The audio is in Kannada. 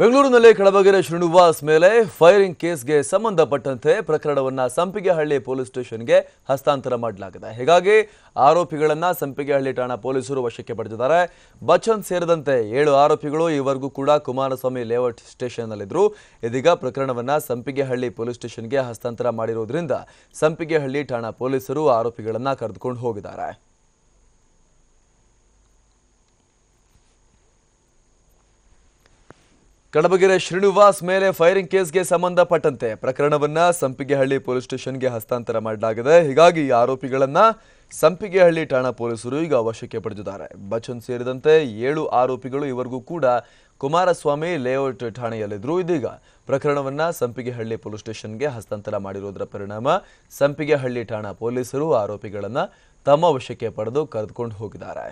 ಬೆಂಗಳೂರಿನಲ್ಲಿ ಕಡಬಗೆರೆ ಶ್ರೀನಿವಾಸ್ ಮೇಲೆ ಫೈರಿಂಗ್ ಕೇಸ್ಗೆ ಸಂಬಂಧಪಟ್ಟಂತೆ ಪ್ರಕರಣವನ್ನು ಸಂಪಿಗೆಹಳ್ಳಿ ಪೊಲೀಸ್ ಸ್ಟೇಷನ್ಗೆ ಹಸ್ತಾಂತರ ಮಾಡಲಾಗಿದೆ ಹೀಗಾಗಿ ಆರೋಪಿಗಳನ್ನು ಸಂಪಿಗೆಹಳ್ಳಿ ಠಾಣಾ ಪೊಲೀಸರು ವಶಕ್ಕೆ ಪಡೆದಿದ್ದಾರೆ ಬಚ್ಚನ್ ಸೇರಿದಂತೆ ಏಳು ಆರೋಪಿಗಳು ಈವರೆಗೂ ಕೂಡ ಕುಮಾರಸ್ವಾಮಿ ಲೇಔಟ್ ಸ್ಟೇಷನ್ನಲ್ಲಿದ್ದರು ಇದೀಗ ಪ್ರಕರಣವನ್ನು ಸಂಪಿಗೆಹಳ್ಳಿ ಪೊಲೀಸ್ ಸ್ಟೇಷನ್ಗೆ ಹಸ್ತಾಂತರ ಮಾಡಿರುವುದರಿಂದ ಸಂಪಿಗೆಹಳ್ಳಿ ಠಾಣಾ ಪೊಲೀಸರು ಆರೋಪಿಗಳನ್ನು ಕರೆದುಕೊಂಡು ಹೋಗಿದ್ದಾರೆ ಕಡಬಗೆರೆ ಶ್ರೀನಿವಾಸ್ ಮೇಲೆ ಫೈರಿಂಗ್ ಕೇಸ್ಗೆ ಸಂಬಂಧಪಟ್ಟಂತೆ ಪ್ರಕರಣವನ್ನ ಸಂಪಿಗೆಹಳ್ಳಿ ಪೊಲೀಸ್ ಸ್ಟೇಷನ್ಗೆ ಹಸ್ತಾಂತರ ಮಾಡಲಾಗಿದೆ ಹೀಗಾಗಿ ಆರೋಪಿಗಳನ್ನ ಸಂಪಿಗೆಹಳ್ಳಿ ಠಾಣಾ ಪೊಲೀಸರು ಈಗ ವಶಕ್ಕೆ ಪಡೆದಿದ್ದಾರೆ ಬಚ್ಚನ್ ಸೇರಿದಂತೆ ಏಳು ಆರೋಪಿಗಳು ಇವರಿಗೂ ಕೂಡ ಕುಮಾರಸ್ವಾಮಿ ಲೇಔಟ್ ಠಾಣೆಯಲ್ಲಿದ್ದರು ಇದೀಗ ಪ್ರಕರಣವನ್ನ ಸಂಪಿಗೆಹಳ್ಳಿ ಪೊಲೀಸ್ ಸ್ಟೇಷನ್ಗೆ ಹಸ್ತಾಂತರ ಮಾಡಿರುವುದರ ಪರಿಣಾಮ ಸಂಪಿಗೆಹಳ್ಳಿ ಠಾಣಾ ಪೊಲೀಸರು ಆರೋಪಿಗಳನ್ನು ತಮ್ಮ ವಶಕ್ಕೆ ಪಡೆದು ಕರೆದುಕೊಂಡು ಹೋಗಿದ್ದಾರೆ